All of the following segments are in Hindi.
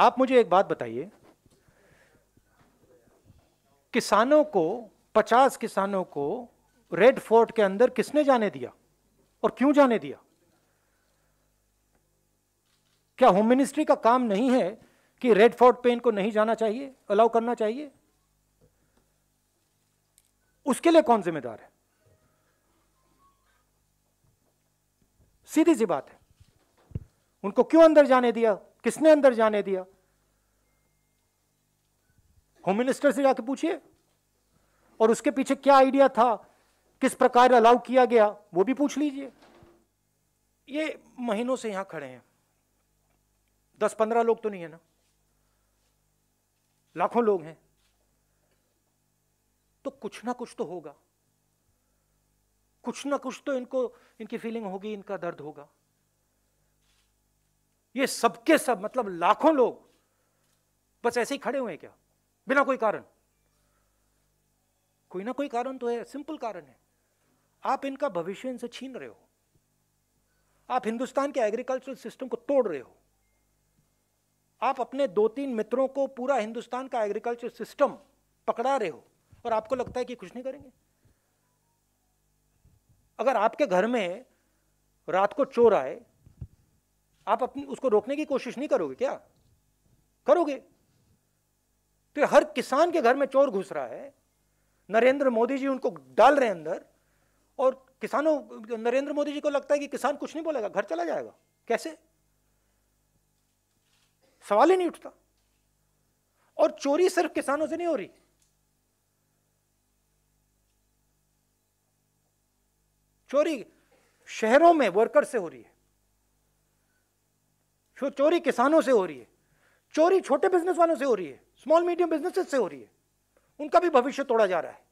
आप मुझे एक बात बताइए किसानों को पचास किसानों को रेड फोर्ट के अंदर किसने जाने दिया और क्यों जाने दिया क्या होम मिनिस्ट्री का काम नहीं है कि रेड फोर्ट पे इनको नहीं जाना चाहिए अलाउ करना चाहिए उसके लिए कौन जिम्मेदार है सीधी सी बात है उनको क्यों अंदर जाने दिया किसने अंदर जाने दिया होम मिनिस्टर से जाके पूछिए और उसके पीछे क्या आइडिया था किस प्रकार अलाउ किया गया वो भी पूछ लीजिए ये महीनों से यहां खड़े हैं दस पंद्रह लोग तो नहीं है ना लाखों लोग हैं तो कुछ ना कुछ तो होगा कुछ ना कुछ तो इनको इनकी फीलिंग होगी इनका दर्द होगा ये सबके सब मतलब लाखों लोग बस ऐसे ही खड़े हुए हैं क्या बिना कोई कारण कोई ना कोई कारण तो है सिंपल कारण है आप इनका भविष्य इनसे छीन रहे हो आप हिंदुस्तान के एग्रीकल्चरल सिस्टम को तोड़ रहे हो आप अपने दो तीन मित्रों को पूरा हिंदुस्तान का एग्रीकल्चर सिस्टम पकड़ा रहे हो और आपको लगता है कि कुछ नहीं करेंगे अगर आपके घर में रात को चोर आए आप अपनी उसको रोकने की कोशिश नहीं करोगे क्या करोगे तो हर किसान के घर में चोर घुस रहा है नरेंद्र मोदी जी उनको डाल रहे हैं अंदर और किसानों नरेंद्र मोदी जी को लगता है कि किसान कुछ नहीं बोलेगा घर चला जाएगा कैसे सवाल ही नहीं उठता और चोरी सिर्फ किसानों से नहीं हो रही चोरी शहरों में वर्कर से हो रही है तो चोरी किसानों से हो रही है चोरी छोटे बिजनेस वालों से हो रही है स्मॉल मीडियम बिजनेसेस से हो रही है उनका भी भविष्य तोड़ा जा रहा है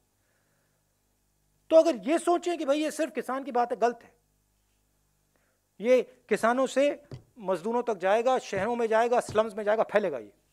तो अगर ये सोचें कि भाई ये सिर्फ किसान की बात है गलत है ये किसानों से मजदूरों तक जाएगा शहरों में जाएगा स्लम्स में जाएगा फैलेगा ये